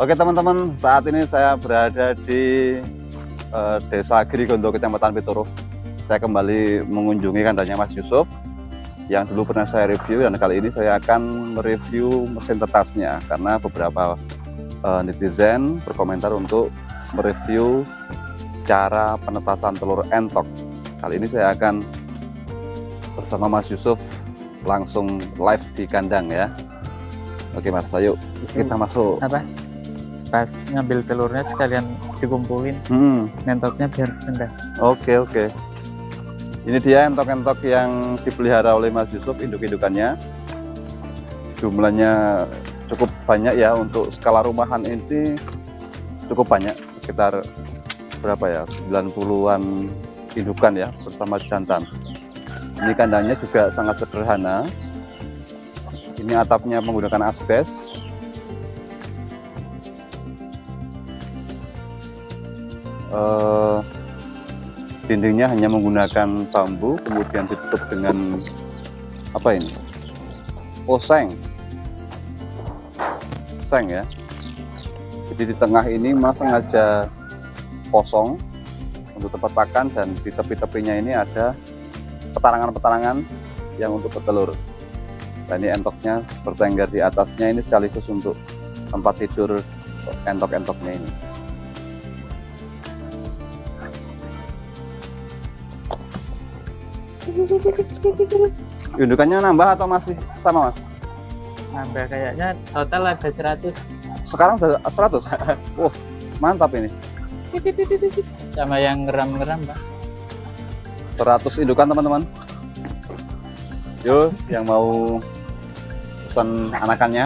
Oke teman-teman, saat ini saya berada di uh, Desa Grigondo, Kecamatan Pituruh. Saya kembali mengunjungi kandangnya Mas Yusuf, yang dulu pernah saya review dan kali ini saya akan mereview mesin tetasnya karena beberapa uh, netizen berkomentar untuk mereview cara penetasan telur entok. Kali ini saya akan bersama Mas Yusuf langsung live di kandang ya. Oke Mas, ayo kita masuk. Apa? pas ngambil telurnya sekalian dikumpulin hmm. biar rendah oke oke ini dia entok-entok yang dipelihara oleh Mas Yusuf induk-indukannya jumlahnya cukup banyak ya untuk skala rumahan ini cukup banyak sekitar berapa ya 90-an indukan ya bersama jantan ini kandangnya juga sangat sederhana ini atapnya menggunakan asbes eh, dindingnya hanya menggunakan bambu kemudian ditutup dengan apa ini oseng oh, seng ya jadi di tengah ini mas sengaja kosong untuk tempat pakan dan di tepi-tepinya ini ada petarangan-petarangan yang untuk petelur dan ini entoknya bertengger di atasnya ini sekaligus untuk tempat tidur entok-entoknya ini Indukannya nambah atau masih sama mas? Nambah kayaknya total ada 100 Sekarang udah 100? Wah oh, mantap ini Sama yang ngeram-ngeram pak 100 indukan teman-teman Yo, yang mau pesan anakannya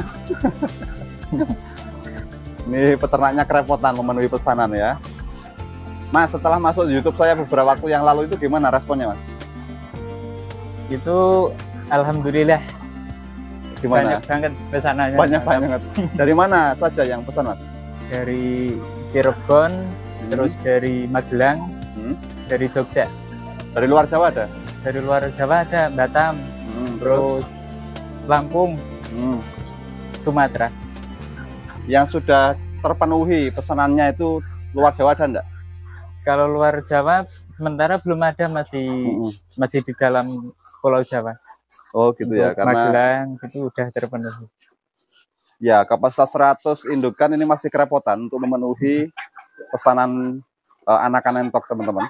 Ini peternaknya kerepotan memenuhi pesanan ya Mas, setelah masuk YouTube saya beberapa waktu yang lalu itu gimana responnya, Mas? itu alhamdulillah Gimana? banyak banget pesanannya banyak banget dari mana saja yang pesan mas dari Cirebon hmm. terus dari Magelang hmm. dari Jogja dari luar Jawa ada dari luar Jawa ada Batam hmm, terus, Lampung hmm. Sumatera yang sudah terpenuhi pesanannya itu luar Jawa ada enggak? Kalau luar Jawa sementara belum ada masih -hmm. masih di dalam Pulau Jawa. Oh gitu ya, Untuk ya, karena Magelang itu udah terpenuhi. Ya, kapasitas 100 indukan ini masih kerepotan untuk memenuhi pesanan uh, eh, anakan entok, teman-teman.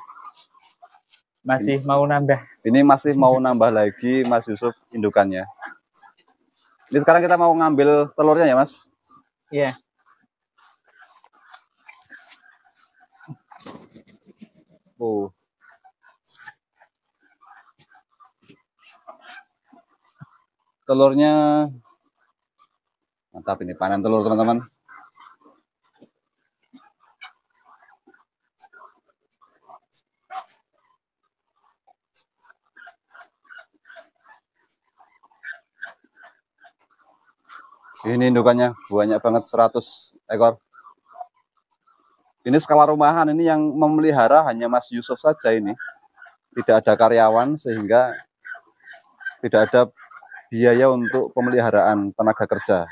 Masih ini, mau nambah. Ini masih mau nambah lagi Mas Yusuf indukannya. Ini sekarang kita mau ngambil telurnya ya, Mas? Iya. Oh, telurnya mantap ini panen telur teman-teman ini indukannya banyak banget 100 ekor ini skala rumahan ini yang memelihara hanya Mas Yusuf saja ini tidak ada karyawan sehingga tidak ada biaya untuk pemeliharaan tenaga kerja.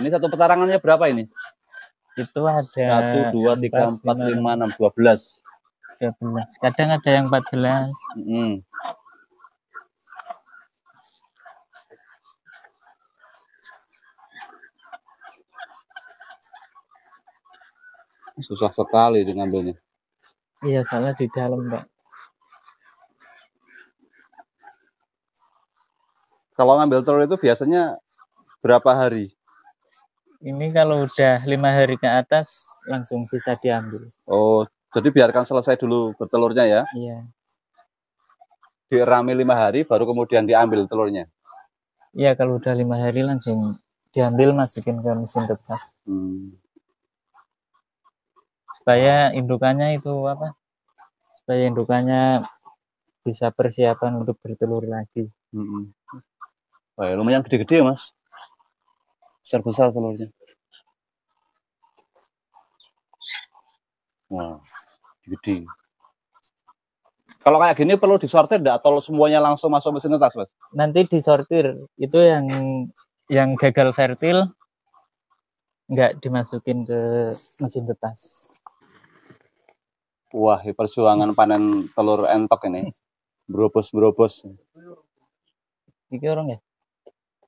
Ini satu petarangannya berapa ini? Itu ada satu dua tiga empat lima enam dua belas. Dua belas. Kadang ada yang empat belas. Susah sekali dengan Iya, salah di dalam, Pak. Kalau ngambil telur itu biasanya berapa hari? Ini kalau udah lima hari ke atas langsung bisa diambil. Oh, jadi biarkan selesai dulu bertelurnya ya? Iya. Dirami lima hari, baru kemudian diambil telurnya. Iya, kalau udah lima hari langsung diambil masukin ke mesin tetas. Hmm. Supaya indukannya itu apa? Supaya indukannya bisa persiapan untuk bertelur lagi. Hmm ya, lumayan gede-gede ya mas. Besar besar telurnya. Wah, gede. Kalau kayak gini perlu disortir enggak atau semuanya langsung masuk mesin tetas mas? Nanti disortir itu yang yang gagal fertil Enggak dimasukin ke mesin tetas. Wah, ya, perjuangan panen telur entok ini. Berobos-berobos. Ini orang ya?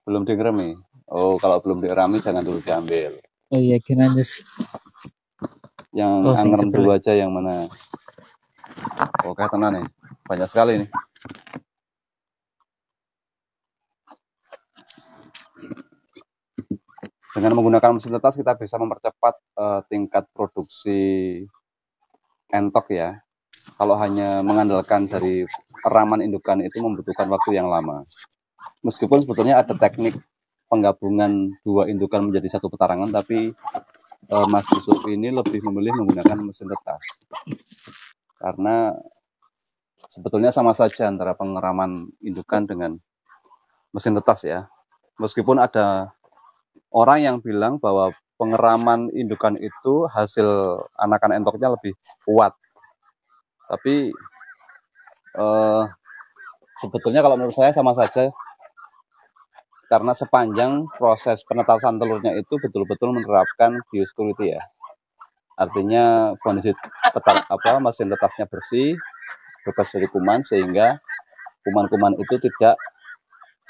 Belum dikerami. Ya? Oh, kalau belum dikerami jangan dulu diambil. Oh iya, just... Yang oh, anger dulu aja yang mana. Oke, oh, tenang nih. Banyak sekali nih. Dengan menggunakan mesin tetas kita bisa mempercepat uh, tingkat produksi entok ya. Kalau hanya mengandalkan dari raman indukan itu membutuhkan waktu yang lama meskipun sebetulnya ada teknik penggabungan dua indukan menjadi satu petarangan tapi eh, Mas Yusuf ini lebih memilih menggunakan mesin tetas karena sebetulnya sama saja antara pengeraman indukan dengan mesin tetas ya meskipun ada orang yang bilang bahwa pengeraman indukan itu hasil anakan entoknya lebih kuat tapi eh, sebetulnya kalau menurut saya sama saja karena sepanjang proses penetasan telurnya itu betul-betul menerapkan biosecurity ya. Artinya kondisi tetap apa mesin tetasnya bersih, bebas dari kuman sehingga kuman-kuman itu tidak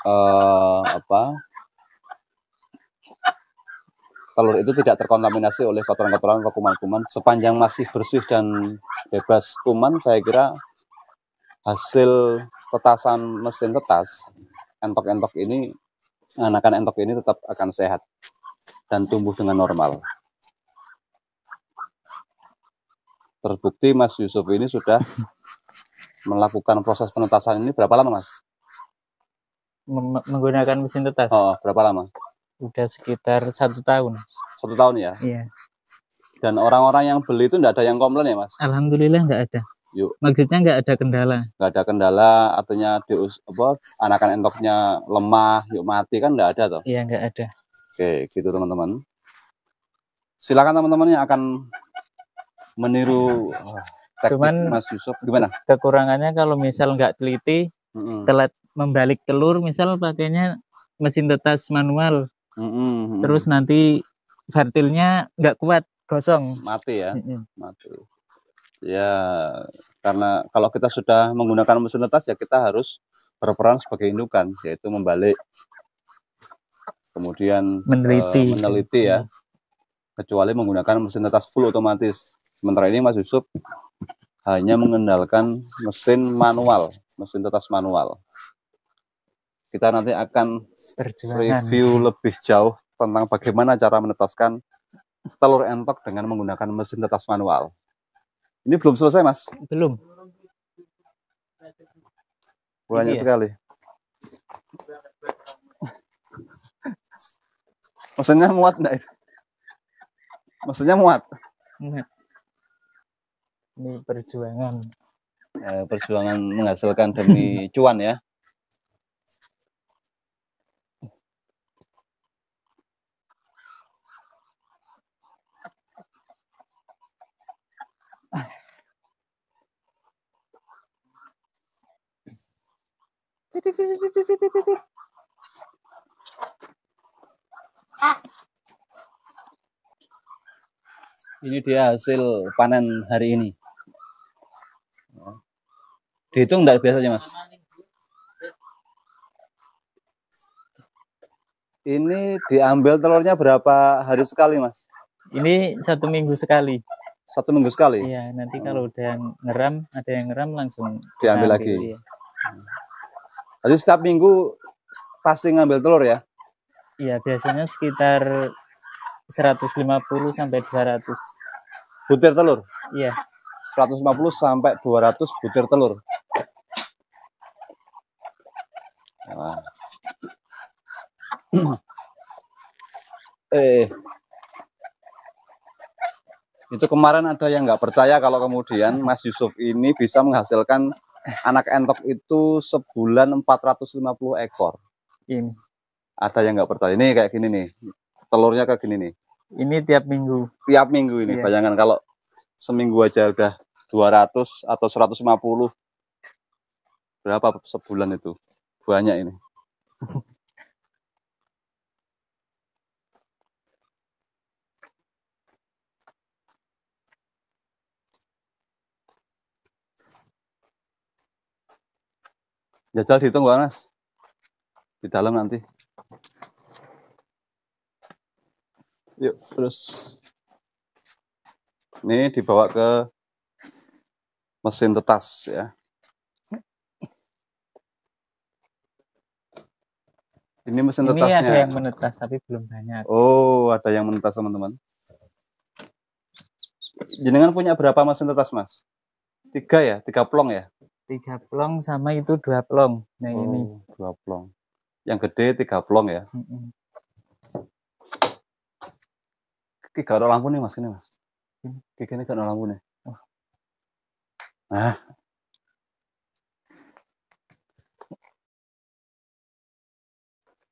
eh, apa telur itu tidak terkontaminasi oleh kotoran-kotoran atau kuman-kuman. Sepanjang masih bersih dan bebas kuman, saya kira hasil tetasan mesin tetas entok-entok ini anakan entok ini tetap akan sehat dan tumbuh dengan normal. Terbukti Mas Yusuf ini sudah melakukan proses penetasan ini berapa lama, Mas? Mem menggunakan mesin tetas. Oh, berapa lama? Udah sekitar satu tahun. Satu tahun ya? Iya. Dan orang-orang yang beli itu enggak ada yang komplain ya, Mas? Alhamdulillah enggak ada. Yuk. Maksudnya nggak ada kendala? Nggak ada kendala, artinya di apa, anakan entoknya lemah, yuk mati kan nggak ada toh? Iya nggak ada. Oke, gitu teman-teman. Silakan teman-teman yang akan meniru teknik Cuman, Mas Yusuf. Gimana? Kekurangannya kalau misal nggak teliti, mm -hmm. telat membalik telur, misal pakainya mesin tetas manual, mm -hmm. terus nanti fertilnya nggak kuat, gosong. Mati ya, mm -hmm. mati ya karena kalau kita sudah menggunakan mesin tetas ya kita harus berperan sebagai indukan yaitu membalik kemudian meneliti uh, meneliti ya kecuali menggunakan mesin tetas full otomatis sementara ini Mas Yusuf hanya mengendalikan mesin manual mesin tetas manual kita nanti akan review lebih jauh tentang bagaimana cara menetaskan telur entok dengan menggunakan mesin tetas manual ini belum selesai, Mas? Belum. Banyak iya. sekali. maksudnya muat enggak itu? Maksudnya muat. Muat. Ini perjuangan. Eh, perjuangan menghasilkan demi cuan ya. Ini dia hasil panen hari ini. Dihitung dari biasanya, Mas? Ini diambil telurnya berapa hari sekali, Mas? Ini satu minggu sekali. Satu minggu sekali? Iya, nanti kalau udah ngeram, ada yang ngeram langsung diambil, diambil nah, lagi. Ya. Jadi setiap minggu pasti ngambil telur ya? Iya, biasanya sekitar 150 sampai 200. Butir telur? Iya. 150 sampai 200 butir telur. Nah. eh. Itu kemarin ada yang nggak percaya kalau kemudian Mas Yusuf ini bisa menghasilkan anak entok itu sebulan 450 ekor. Ini. Ada yang nggak percaya. Ini kayak gini nih. Telurnya kayak gini nih. Ini tiap minggu. Tiap minggu ini. Iya. Bayangan kalau seminggu aja udah 200 atau 150. Berapa sebulan itu? Banyak ini. Jajal dihitung Pak Anas. Di dalam nanti. Yuk, terus. Ini dibawa ke mesin tetas ya. Ini mesin Ini tetasnya. Ini ada yang menetas tapi belum banyak. Oh, ada yang menetas teman-teman. Jenengan punya berapa mesin tetas, Mas? Tiga ya, tiga plong ya tiga plong sama itu dua plong nah oh, ini dua plong yang gede tiga plong ya kiki gak ada lampu nih mas ini mas Kiki ini gak ada lampu nih nah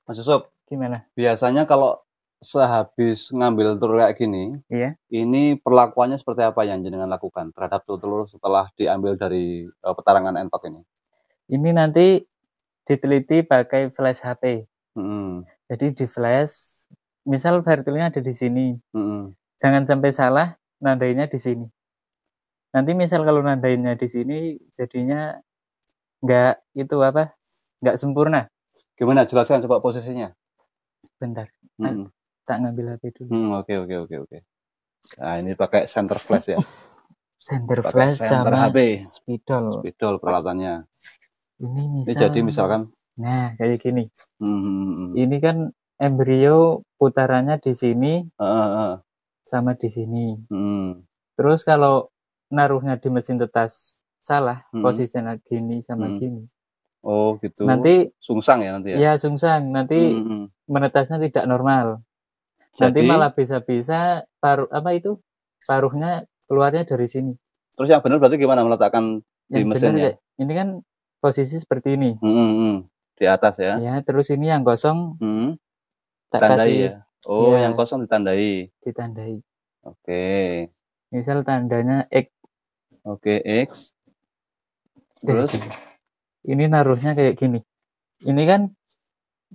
Mas Yusuf gimana biasanya kalau sehabis ngambil telur kayak gini, iya. ini perlakuannya seperti apa yang jenengan lakukan terhadap telur-telur setelah diambil dari uh, petarangan entok ini? Ini nanti diteliti pakai flash HP. Mm. Jadi di flash, misal vertilnya ada di sini, mm. jangan sampai salah nandainya di sini. Nanti misal kalau nandainya di sini, jadinya nggak itu apa, nggak sempurna. Gimana? Jelaskan coba posisinya. Bentar. Mm tak ngambil HP dulu. Hmm, oke okay, oke okay, oke okay, oke. Nah, ini pakai center flash ya. center pakai flash center sama HP. spidol. Spidol peralatannya. Ini, misal... ini jadi misalkan Nah, kayak gini. Hmm, hmm, hmm, hmm. Ini kan embrio putarannya di sini. Uh, uh, uh. Sama di sini. Hmm. Terus kalau naruhnya di mesin tetas salah, hmm. posisinya gini sama hmm. gini. Oh gitu. Nanti sungsang ya nanti ya. Iya sungsang. Nanti hmm. menetasnya tidak normal. Jadi, Nanti malah bisa-bisa paruh apa itu paruhnya keluarnya dari sini. Terus yang benar berarti gimana meletakkan yang di mesinnya? Bener, ya? ini kan posisi seperti ini. Hmm, hmm, hmm, Di atas ya. Ya, terus ini yang kosong. Hmm. Tak Tandai kasih. Ya? Oh, ya, yang kosong ditandai. Ditandai. Oke. Okay. Misal tandanya X. Oke, okay, X. Terus ini naruhnya kayak gini. Ini kan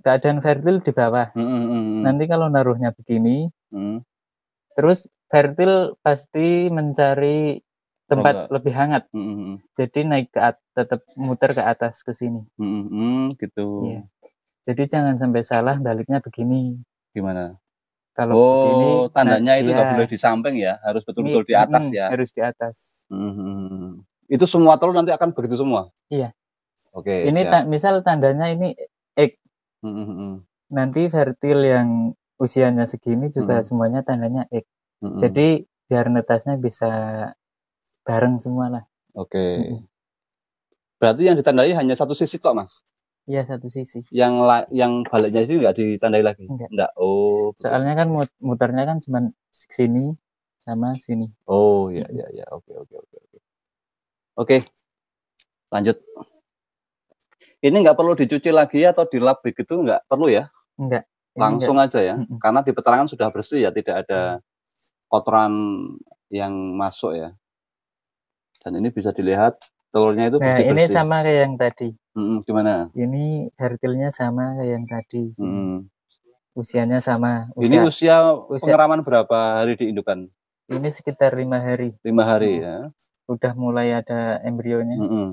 keadaan fertil di bawah. Mm -hmm. Nanti kalau naruhnya begini, mm. terus fertil pasti mencari tempat oh, lebih hangat. Mm -hmm. Jadi naik ke atas, tetap muter ke atas ke sini. Mm -hmm, gitu. Ya. Jadi jangan sampai salah baliknya begini. Gimana? Kalau oh, begini, nah, tandanya nah, itu nggak ya. boleh di samping ya, harus betul-betul di atas ya. Harus di atas. Mm -hmm. Itu semua telur nanti akan begitu semua. Iya. Oke. ini ta misal tandanya ini Nanti fertil yang usianya segini juga mm-hmm. semuanya tandanya X. Mm-hmm. Jadi biar netasnya bisa bareng semua lah. Oke. Okay. Mm-hmm. Berarti yang ditandai hanya satu sisi kok, Mas? Iya, satu sisi. Yang la- yang baliknya itu enggak ditandai lagi? Enggak. enggak. Oh. Soalnya kan mut- mutarnya kan cuma sini sama sini. Oh, iya iya iya. Oke, okay, oke, okay, oke, okay. oke. Oke. Lanjut. Ini nggak perlu dicuci lagi atau dilap begitu nggak perlu ya? Nggak. Langsung enggak. aja ya, mm mm karena di peternakan sudah bersih ya, tidak ada kotoran yang masuk ya. Dan ini bisa dilihat telurnya itu bersih. Nah, ini sama kayak yang tadi. mm mm Gimana? Ini hertilnya sama kayak yang tadi. Mm. Usianya sama. Usia, ini usia, usia pengeraman berapa hari di indukan? Ini sekitar lima hari. Lima hari ya. Udah mulai ada embrionya. mm mm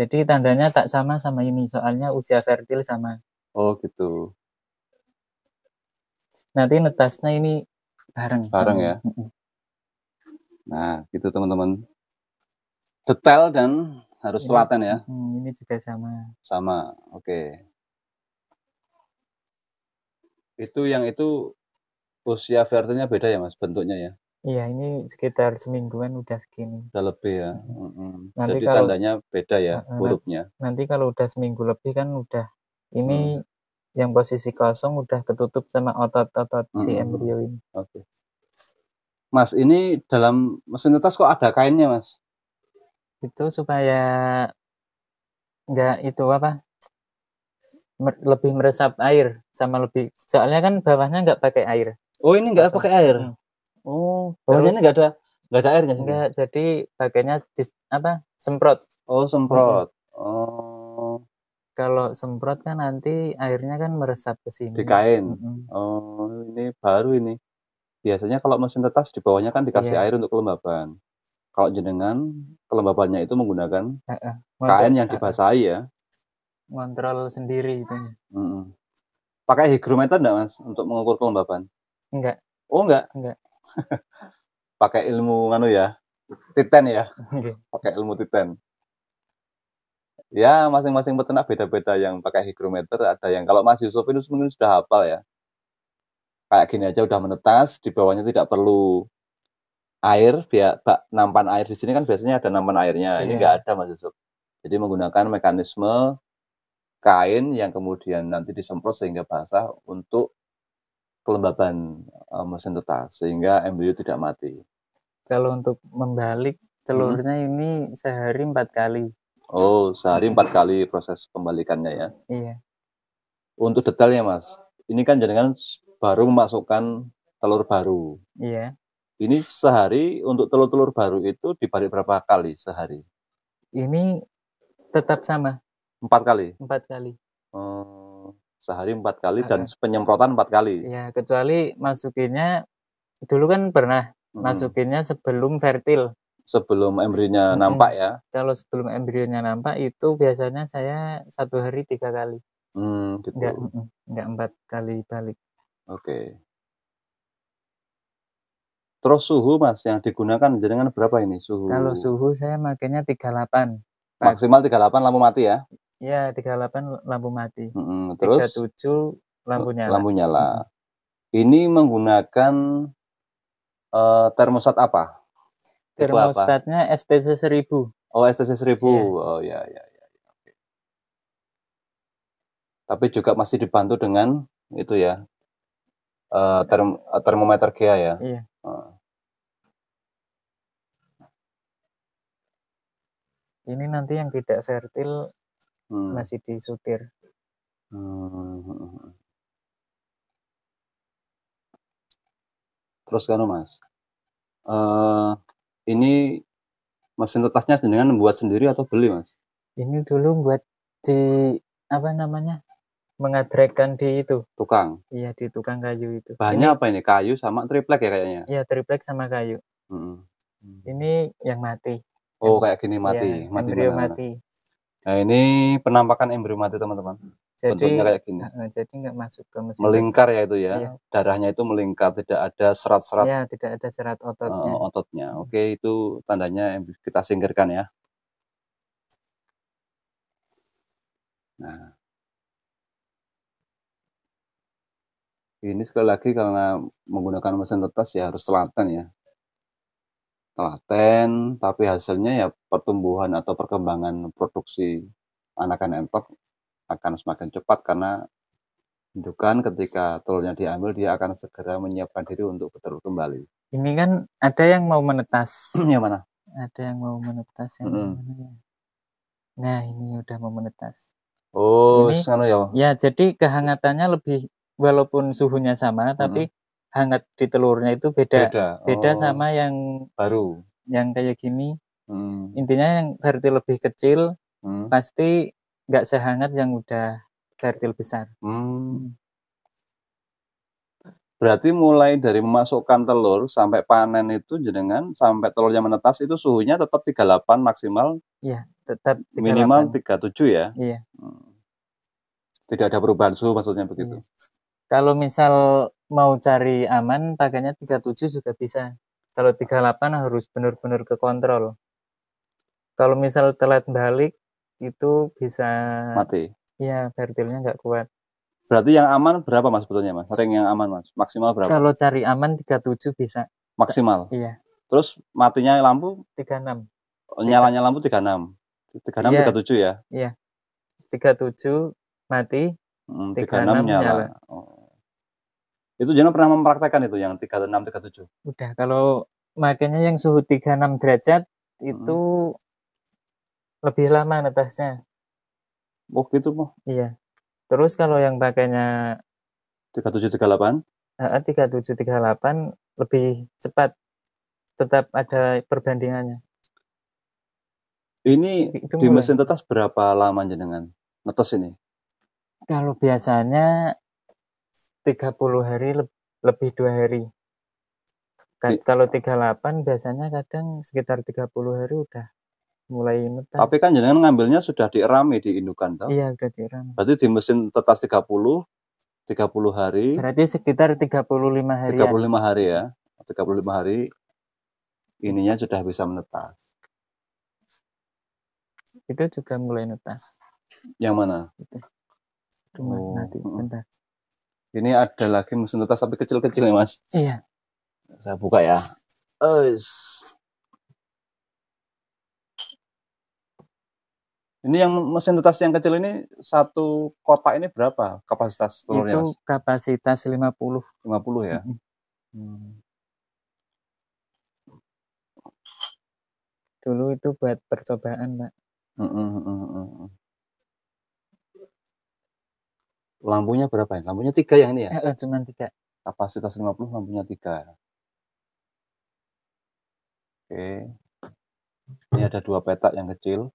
jadi tandanya tak sama sama ini, soalnya usia fertil sama. Oh gitu. Nanti netasnya ini bareng. Bareng ya. Nah, gitu teman-teman. Detail dan harus iya. telaten ya. Ini juga sama. Sama, oke. Okay. Itu yang itu usia fertilnya beda ya mas bentuknya ya? Iya, ini sekitar semingguan udah segini. Udah lebih ya. mm hmm Nanti Jadi kalau, tandanya beda ya, uh, buruknya. Nanti kalau udah seminggu lebih kan udah ini hmm. yang posisi kosong udah ketutup sama otot-otot hmm. si embrio ini. Oke. Okay. Mas, ini dalam mesin tetas kok ada kainnya, Mas? Itu supaya enggak itu apa? lebih meresap air sama lebih soalnya kan bawahnya nggak pakai air. Oh, ini nggak pakai air. Hmm Oh, ini nggak ada nggak ada airnya? Enggak, jadi pakainya dis, apa? Semprot. Oh, semprot. Oh. Kalau semprot kan nanti airnya kan meresap ke sini. Di kain. -hmm. Oh, ini baru ini. Biasanya kalau mesin tetas di bawahnya kan dikasih yeah. air untuk kelembaban. Kalau jenengan kelembabannya itu menggunakan uh -uh. kain kain yang dibasahi ya. Ngontrol sendiri itu. -hmm. Pakai higrometer enggak, Mas, untuk mengukur kelembaban? Enggak. Oh, enggak? Enggak. pakai ilmu nganu ya titen ya iya. pakai ilmu titen ya masing-masing peternak beda-beda yang pakai higrometer ada yang kalau Mas Yusuf itu mungkin sudah hafal ya kayak gini aja udah menetas di bawahnya tidak perlu air biar bak, nampan air di sini kan biasanya ada nampan airnya ini enggak iya. yeah. ada Mas Yusuf jadi menggunakan mekanisme kain yang kemudian nanti disemprot sehingga basah untuk kelembaban uh, mesin tetas sehingga embrio tidak mati. Kalau untuk membalik telurnya hmm. ini sehari empat kali. Oh, sehari empat kali proses pembalikannya ya? Iya. Untuk detailnya mas, ini kan jenengan baru memasukkan telur baru. Iya. Ini sehari untuk telur-telur baru itu dibalik berapa kali sehari? Ini tetap sama. Empat kali. Empat kali. Hmm sehari empat kali dan penyemprotan empat kali. Ya kecuali masukinnya dulu kan pernah hmm. masukinnya sebelum fertil. Sebelum embrionya hmm. nampak ya. Kalau sebelum embrionya nampak itu biasanya saya satu hari tiga kali. Hmm, gitu. Enggak, enggak empat kali balik. Oke. Okay. Terus suhu mas yang digunakan jaringan berapa ini suhu? Kalau suhu saya makanya 38. Maksimal 38 lampu mati ya? Ya, 38 lampu mati. Mm -hmm. Terus 37 lampu nyala. Lampu nyala. Mm -hmm. Ini menggunakan uh, termostat apa? Termostatnya STC 1000. Oh, STC 1000. Yeah. Oh, ya ya ya. ya. Okay. Tapi juga masih dibantu dengan itu ya. Uh, term uh, termometer GEA ya. Iya. Yeah. Oh. Uh. Ini nanti yang tidak fertil Hmm. Masih di sutir. Hmm. Terus kan Mas. Uh, ini mesin kertasnya dengan membuat sendiri atau beli Mas? Ini dulu buat di apa namanya? mengadrekan di itu tukang iya di tukang kayu itu bahannya ini, apa ini kayu sama triplek ya kayaknya iya triplek sama kayu hmm. hmm. ini yang mati oh kayak gini mati ya, mati mati Nah ini penampakan embrio mati teman-teman. Hmm. Bentuknya kayak gini. Jadi nggak masuk ke mesin. Melingkar ya itu ya. Iya. Darahnya itu melingkar, tidak ada serat-serat. Ya, tidak ada serat ototnya. Uh, ototnya. Hmm. Oke, itu tandanya kita singkirkan ya. Nah. Ini sekali lagi karena menggunakan mesin tetes ya harus telaten ya telaten, tapi hasilnya ya pertumbuhan atau perkembangan produksi anakan entok akan semakin cepat karena indukan ketika telurnya diambil dia akan segera menyiapkan diri untuk bertelur kembali. Ini kan ada yang mau menetas. yang mana? Ada yang mau menetas yang mm mana ya? Nah ini udah mau menetas. Oh, ini, ya. Ya jadi kehangatannya lebih walaupun suhunya sama mm tapi hangat di telurnya itu beda beda, oh, beda sama yang baru yang kayak gini hmm. intinya yang berarti lebih kecil hmm. pasti nggak sehangat yang udah vertil besar hmm. berarti mulai dari memasukkan telur sampai panen itu jenengan sampai telurnya menetas itu suhunya tetap 38 maksimal ya tetap 38. minimal 37 ya iya. Hmm. tidak ada perubahan suhu maksudnya begitu iya kalau misal mau cari aman pakainya 37 juga bisa. Kalau 38 harus benar-benar ke kontrol. Kalau misal telat balik itu bisa mati. Iya, fertilnya nggak kuat. Berarti yang aman berapa Mas sebetulnya Mas? Ring yang aman Mas. Maksimal berapa? Kalau cari aman 37 bisa. Maksimal. Iya. Terus matinya lampu 36. Nyalanya lampu 36. 36 iya. 37 ya. Iya. 37 mati, 36, 36 nyala. nyala. Oh. Itu jangan pernah mempraktekkan itu yang 36 37. Udah kalau makanya yang suhu 36 derajat itu hmm. lebih lama netasnya. Oh gitu mah. Iya. Terus kalau yang pakainya tujuh Heeh, delapan lebih cepat. Tetap ada perbandingannya. Ini itu di mesin tetas berapa lama jenengan netes ini? Kalau biasanya 30 hari lebih dua hari. Kan, tiga kalau 38 biasanya kadang sekitar 30 hari udah mulai menetas. Tapi kan jenengan ngambilnya sudah dierami ya, di indukan toh? Iya, sudah dierami. Berarti di mesin tetas 30 30 hari. Berarti sekitar 35 hari. 35 hari ya. 35 ya. hari ininya sudah bisa menetas. Itu juga mulai netas. Yang mana? Itu. Cuma oh. nanti bentar. Ini ada lagi mesin tetas tapi kecil-kecil ya mas. Iya. Saya buka ya. Eis. Ini yang mesin tetas yang kecil ini satu kotak ini berapa kapasitas telurnya? Itu mas? kapasitas 50. 50 ya. Hmm. Dulu itu buat percobaan, Pak. Mm -hmm lampunya berapa ya? Lampunya tiga yang ini ya? Eh, cuma tiga. Kapasitas 50, lampunya tiga. Oke. Ini ada dua petak yang kecil.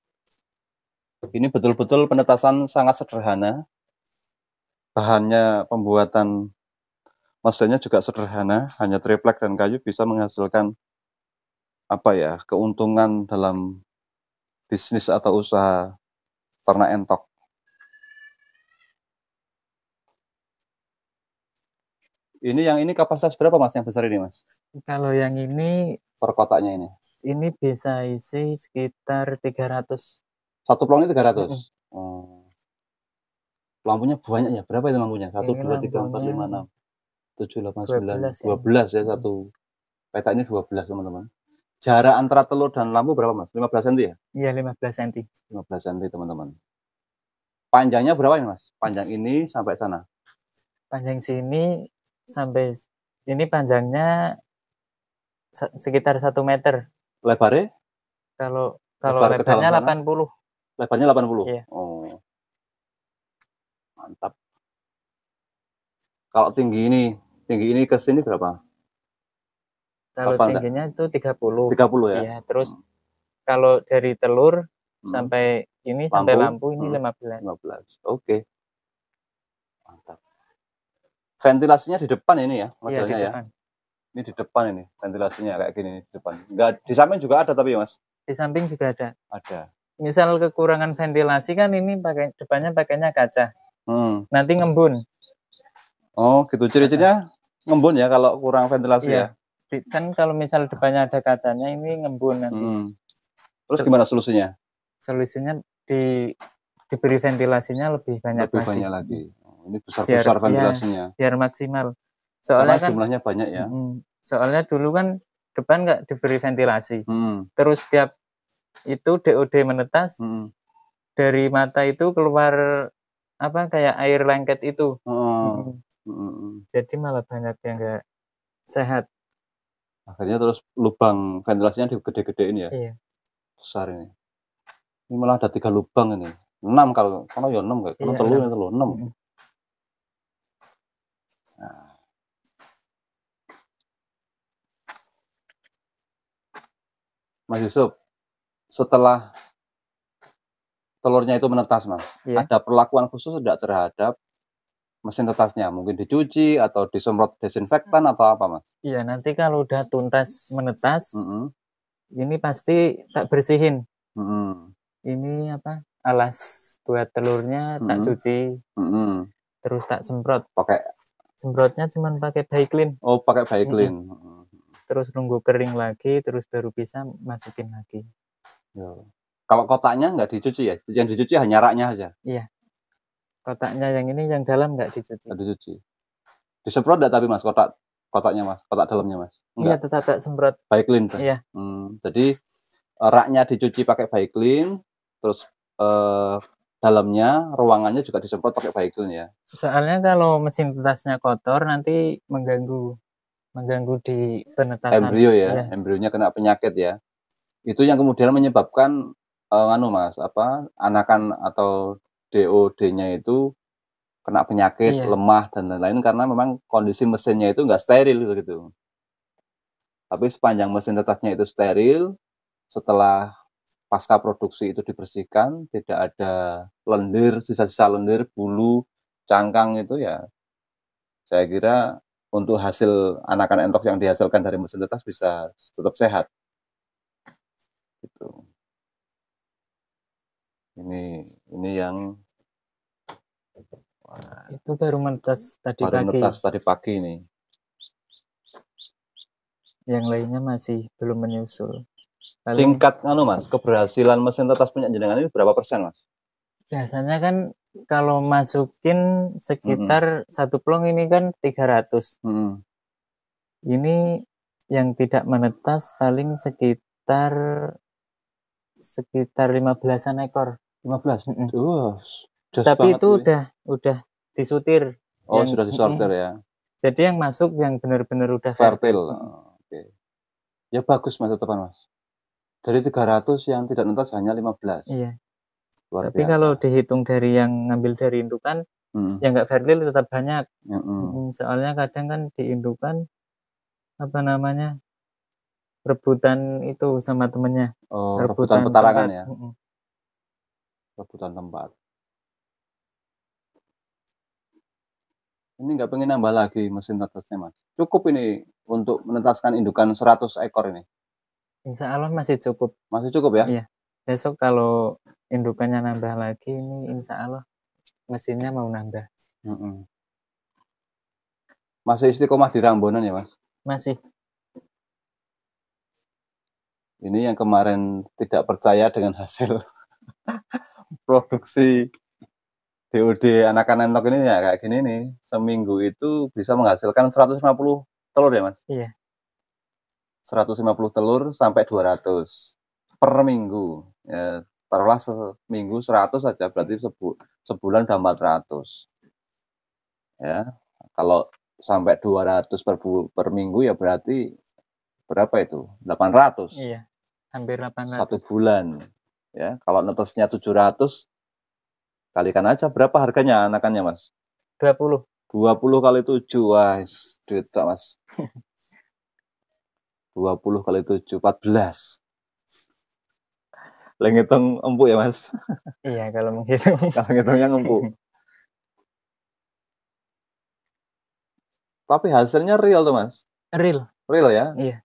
Ini betul-betul penetasan sangat sederhana. Bahannya pembuatan mesinnya juga sederhana, hanya triplek dan kayu bisa menghasilkan apa ya keuntungan dalam bisnis atau usaha ternak entok. Ini yang ini kapasitas berapa mas yang besar ini mas? Kalau yang ini per kotaknya ini? Ini bisa isi sekitar 300. Satu plong ini 300? Mm -hmm. hmm. Lampunya banyak ya? Berapa itu lampunya? 1, ini 2, 3, 4, 5, 6, 7, 8, 9, 12 ya, 12 ya satu. Peta ini 12 teman-teman. Jarak antara telur dan lampu berapa mas? 15 cm ya? Iya 15 cm. 15 cm teman-teman. Panjangnya berapa ini mas? Panjang ini sampai sana? Panjang sini sampai ini panjangnya sekitar satu meter. Lebarnya? Kalau kalau Lebar lebarnya delapan puluh. Lebarnya delapan puluh. Iya. Oh, mantap. Kalau tinggi ini, tinggi ini ke sini berapa? Kalau tingginya tingginya enggak? itu 30. 30 ya. Iya, terus hmm. kalau dari telur hmm. sampai ini lampu. sampai lampu ini hmm. 15. 15. Oke. Okay. Mantap ventilasinya di depan ini ya iya, modelnya ya, Ini di depan ini ventilasinya kayak gini di depan. Enggak di samping juga ada tapi ya Mas. Di samping juga ada. Ada. Misal kekurangan ventilasi kan ini pakai depannya pakainya kaca. Hmm. Nanti ngembun. Oh, gitu ciri-cirinya ngembun ya kalau kurang ventilasi iya. ya. Kan kalau misal depannya ada kacanya ini ngembun nanti. Hmm. Terus gimana solusinya? Solusinya di diberi ventilasinya lebih banyak lebih lagi. banyak lagi ini besar besar biar, ventilasinya ya, biar maksimal soalnya Karena kan jumlahnya banyak ya soalnya dulu kan depan nggak diberi ventilasi hmm. terus setiap itu DOD menetas hmm. dari mata itu keluar apa kayak air lengket itu hmm. Hmm. jadi malah banyak yang nggak sehat akhirnya terus lubang ventilasinya digede-gedein ya iya. besar ini ini malah ada tiga lubang ini enam kalau kalau ya enam kayak kalau iya, telur ya telur enam Nah. Mas Yusuf, setelah telurnya itu menetas, Mas, yeah. ada perlakuan khusus tidak terhadap mesin tetasnya? Mungkin dicuci atau disemprot desinfektan hmm. atau apa, Mas? Iya, nanti kalau udah tuntas menetas, mm -hmm. ini pasti tak bersihin. Mm -hmm. Ini apa? Alas buat telurnya tak mm -hmm. cuci. Mm -hmm. Terus tak semprot. Pakai semprotnya cuma pakai Baiklin oh pakai Baiklin hmm. terus nunggu kering lagi terus baru bisa masukin lagi ya. kalau kotaknya nggak dicuci ya yang dicuci hanya raknya aja iya kotaknya yang ini yang dalam nggak dicuci nggak dicuci disemprot nggak tapi mas kotak kotaknya mas kotak dalamnya mas Enggak. iya tetap tak semprot Baiklin iya hmm, jadi eh, raknya dicuci pakai Baiklin terus eh, dalamnya, ruangannya juga disemprot pakai Baigun ya. Soalnya kalau mesin tetasnya kotor nanti mengganggu mengganggu di penetasan embrio ya, ya. embrionya kena penyakit ya. Itu yang kemudian menyebabkan uh, anu Mas, apa anakan atau DOD-nya itu kena penyakit, iya. lemah dan lain-lain karena memang kondisi mesinnya itu enggak steril gitu. Tapi sepanjang mesin tetasnya itu steril, setelah pasca produksi itu dibersihkan, tidak ada lendir, sisa-sisa lendir, bulu, cangkang itu ya saya kira untuk hasil anakan entok yang dihasilkan dari mesin tetas bisa tetap sehat. Gitu. Ini ini yang wah, itu baru menetas tadi baru pagi. menetas tadi pagi ini. Yang lainnya masih belum menyusul. Lalu, tingkat anu Mas, keberhasilan mesin tetas punya jenengan ini berapa persen Mas? Biasanya kan kalau masukin sekitar mm -hmm. satu plong ini kan 300. Mm -hmm. Ini yang tidak menetas paling sekitar sekitar 15-an ekor. 15. Mm -hmm. Uh, Tapi itu ya. udah udah disutir. Oh, yang, sudah disortir mm -hmm. ya. Jadi yang masuk yang benar-benar udah fertil. fertil. Oh, oke. Ya bagus Mas tetepan Mas dari 300 yang tidak nuntas hanya 15. Iya. Tapi biasa. kalau dihitung dari yang ngambil dari indukan, hmm. yang nggak fertil tetap banyak. Hmm. Soalnya kadang kan di indukan apa namanya rebutan itu sama temennya. Oh, rebutan, rebutan petarangan ya. Mm Rebutan tempat. Ini nggak pengen nambah lagi mesin tetesnya mas. Cukup ini untuk menetaskan indukan 100 ekor ini. Insya Allah masih cukup. Masih cukup ya? Iya. Besok kalau indukannya nambah lagi ini insya Allah mesinnya mau nambah. Mm -mm. Masih istiqomah di Rambonan ya mas? Masih. Ini yang kemarin tidak percaya dengan hasil produksi DOD anak anak ini ya kayak gini nih. Seminggu itu bisa menghasilkan 150 telur ya mas? Iya. 150 telur sampai 200 per minggu. Ya, taruhlah seminggu 100 saja berarti sebu sebulan udah 400. Ya, kalau sampai 200 per, per minggu ya berarti berapa itu? 800. Iya. Hampir 800. Satu bulan. Ya, kalau netesnya 700 kalikan aja berapa harganya anakannya, Mas? 20. 20 kali 7. Wah, duit Mas. 20 kali 7, 14. Lagi ngitung empuk ya, Mas? Iya, kalau menghitung. kalau ngitungnya empuk. Tapi hasilnya real tuh, Mas. Real. Real ya? Iya.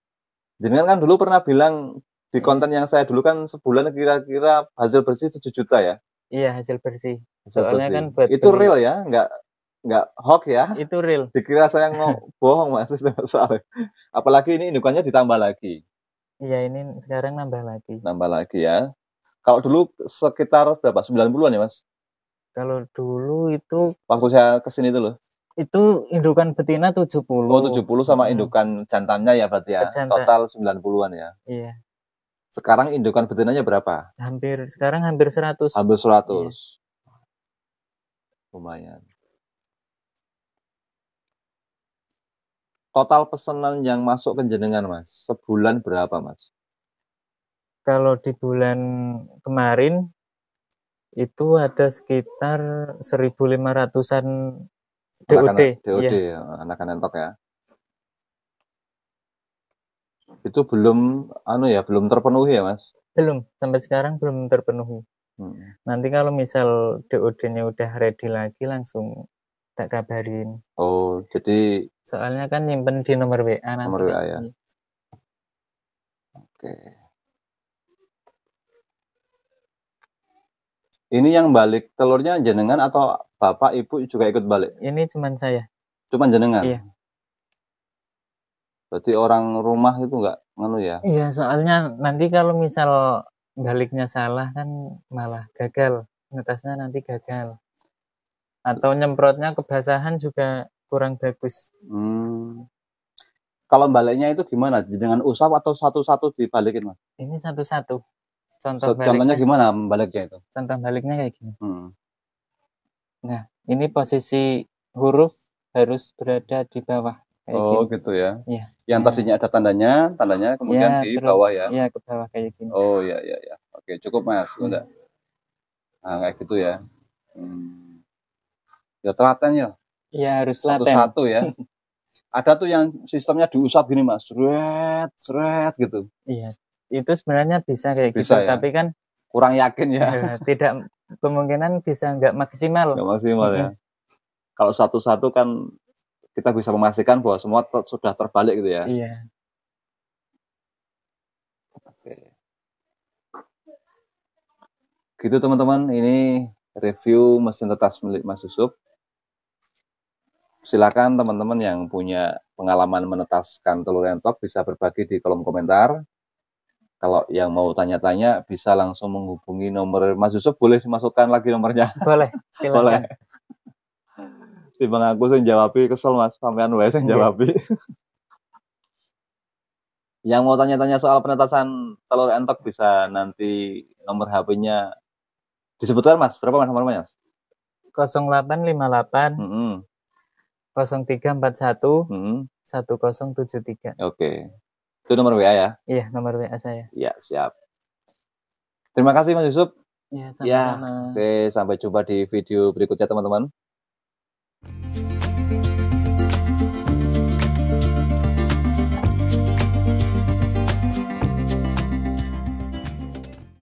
Jadi kan dulu pernah bilang di konten yang saya dulu kan sebulan kira-kira hasil bersih 7 juta ya? Iya, hasil bersih. Hasil Soalnya bersih. kan itu real ya, enggak nggak hoax ya itu real dikira saya mau bohong mas soalnya apalagi ini indukannya ditambah lagi iya ini sekarang nambah lagi nambah lagi ya kalau dulu sekitar berapa 90-an ya mas kalau dulu itu waktu saya kesini itu loh itu indukan betina 70 oh 70 sama hmm. indukan jantannya ya berarti ya Kejanta. total 90-an ya iya sekarang indukan betinanya berapa? Hampir sekarang hampir 100. Hampir 100. Iya. Lumayan. total pesanan yang masuk ke jenengan mas sebulan berapa mas kalau di bulan kemarin itu ada sekitar 1500-an DOD. Anak -anak DOD iya. ya, anak entok ya. Itu belum anu ya, belum terpenuhi ya, Mas? Belum, sampai sekarang belum terpenuhi. Hmm. Nanti kalau misal DOD-nya udah ready lagi langsung tak kabarin. Oh, jadi Soalnya kan nyimpen di nomor WA nanti. Nomor kan. WA ya. Oke. Ini yang balik telurnya jenengan atau bapak ibu juga ikut balik? Ini cuman saya. Cuman jenengan? Iya. Berarti orang rumah itu enggak nganu ya? Iya, soalnya nanti kalau misal baliknya salah kan malah gagal. Ngetasnya nanti gagal. Atau nyemprotnya kebasahan juga kurang bagus. Hmm. Kalau baliknya itu gimana? Dengan usap atau satu-satu dibalikin mas? Ini satu-satu. Contoh so, baliknya, contohnya gimana baliknya itu? Contoh baliknya kayak gini. Hmm. Nah, ini posisi huruf harus berada di bawah. Kayak oh gini. gitu ya. ya. Yang ya. tadinya ada tandanya, tandanya ya, kemudian ya, di terus, bawah ya. Iya ke bawah kayak gini. Oh iya iya ya. Oke cukup mas, hmm. Nah kayak gitu ya. Hmm. Ya telaten ya. Iya harus satu satu ya. Ada tuh yang sistemnya diusap gini mas, seret, seret gitu. Iya, itu sebenarnya bisa kayak bisa, gitu, ya? tapi kan kurang yakin ya. ya tidak kemungkinan bisa nggak maksimal. Nggak maksimal ya. Kalau satu-satu kan kita bisa memastikan bahwa semua ter sudah terbalik gitu ya. Iya. Oke. Gitu teman-teman, ini review mesin tetas milik Mas Yusuf silakan teman-teman yang punya pengalaman menetaskan telur entok bisa berbagi di kolom komentar. Kalau yang mau tanya-tanya bisa langsung menghubungi nomor Mas Yusuf boleh dimasukkan lagi nomornya. Boleh, boleh boleh. Timbang aku sing jawabi kesel Mas, sampean wes sing jawabi. yang mau tanya-tanya soal penetasan telur entok bisa nanti nomor HP-nya disebutkan Mas, berapa nomornya Mas? 0858 mm -hmm. 0341 hmm. 1073. Oke. Okay. Itu nomor WA ya? Iya, nomor WA saya. Iya, siap. Terima kasih Mas Yusuf. Iya, ya, sama-sama. Ya, oke, sampai jumpa di video berikutnya teman-teman.